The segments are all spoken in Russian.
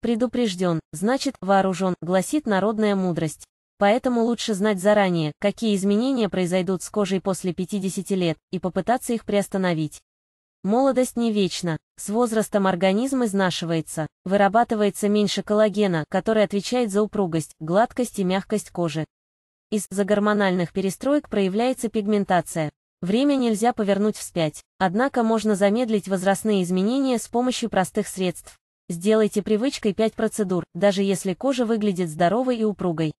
Предупрежден, значит, вооружен, гласит народная мудрость. Поэтому лучше знать заранее, какие изменения произойдут с кожей после 50 лет, и попытаться их приостановить. Молодость не вечна. С возрастом организм изнашивается, вырабатывается меньше коллагена, который отвечает за упругость, гладкость и мягкость кожи. Из-за гормональных перестроек проявляется пигментация. Время нельзя повернуть вспять, однако можно замедлить возрастные изменения с помощью простых средств. Сделайте привычкой 5 процедур, даже если кожа выглядит здоровой и упругой.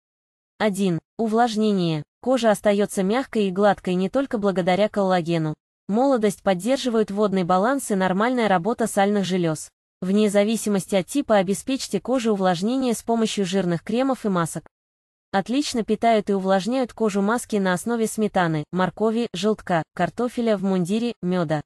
1. Увлажнение. Кожа остается мягкой и гладкой не только благодаря коллагену. Молодость поддерживает водный баланс и нормальная работа сальных желез. Вне зависимости от типа обеспечьте коже увлажнение с помощью жирных кремов и масок. Отлично питают и увлажняют кожу маски на основе сметаны, моркови, желтка, картофеля в мундире, меда.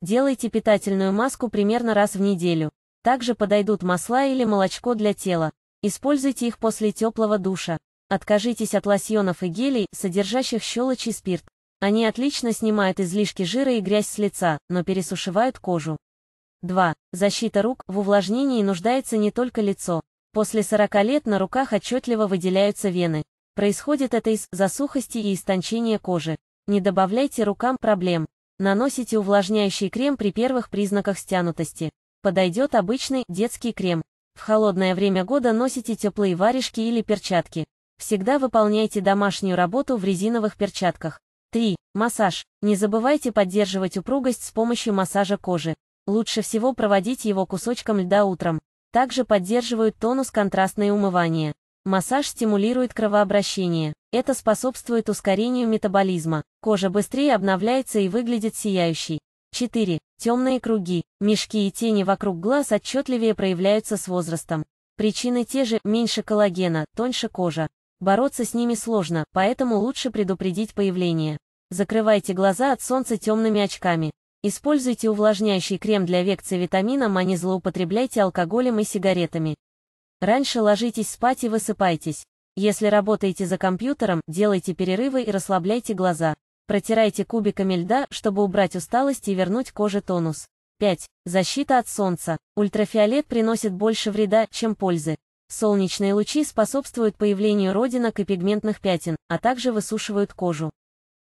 Делайте питательную маску примерно раз в неделю. Также подойдут масла или молочко для тела. Используйте их после теплого душа. Откажитесь от лосьонов и гелей, содержащих щелочь и спирт. Они отлично снимают излишки жира и грязь с лица, но пересушивают кожу. 2. Защита рук. В увлажнении нуждается не только лицо. После 40 лет на руках отчетливо выделяются вены. Происходит это из засухости и истончения кожи. Не добавляйте рукам проблем. Наносите увлажняющий крем при первых признаках стянутости. Подойдет обычный детский крем. В холодное время года носите теплые варежки или перчатки. Всегда выполняйте домашнюю работу в резиновых перчатках. 3. Массаж. Не забывайте поддерживать упругость с помощью массажа кожи. Лучше всего проводить его кусочком льда утром. Также поддерживают тонус контрастные умывания. Массаж стимулирует кровообращение. Это способствует ускорению метаболизма. Кожа быстрее обновляется и выглядит сияющей. 4. Темные круги, мешки и тени вокруг глаз отчетливее проявляются с возрастом. Причины те же, меньше коллагена, тоньше кожа. Бороться с ними сложно, поэтому лучше предупредить появление. Закрывайте глаза от солнца темными очками. Используйте увлажняющий крем для век с витамином, а не злоупотребляйте алкоголем и сигаретами. Раньше ложитесь спать и высыпайтесь. Если работаете за компьютером, делайте перерывы и расслабляйте глаза. Протирайте кубиками льда, чтобы убрать усталость и вернуть коже тонус. 5. Защита от солнца. Ультрафиолет приносит больше вреда, чем пользы. Солнечные лучи способствуют появлению родинок и пигментных пятен, а также высушивают кожу.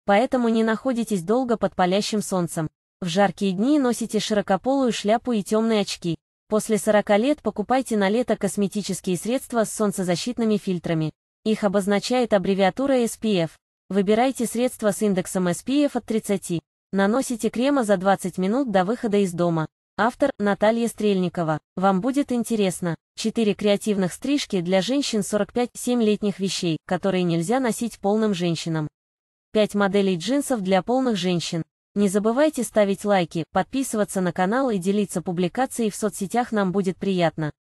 Поэтому не находитесь долго под палящим солнцем. В жаркие дни носите широкополую шляпу и темные очки. После 40 лет покупайте на лето косметические средства с солнцезащитными фильтрами. Их обозначает аббревиатура SPF. Выбирайте средства с индексом SPF от 30. Наносите крема за 20 минут до выхода из дома. Автор Наталья Стрельникова. Вам будет интересно. 4 креативных стрижки для женщин 45-7-летних вещей, которые нельзя носить полным женщинам. 5 моделей джинсов для полных женщин. Не забывайте ставить лайки, подписываться на канал и делиться публикацией в соцсетях нам будет приятно.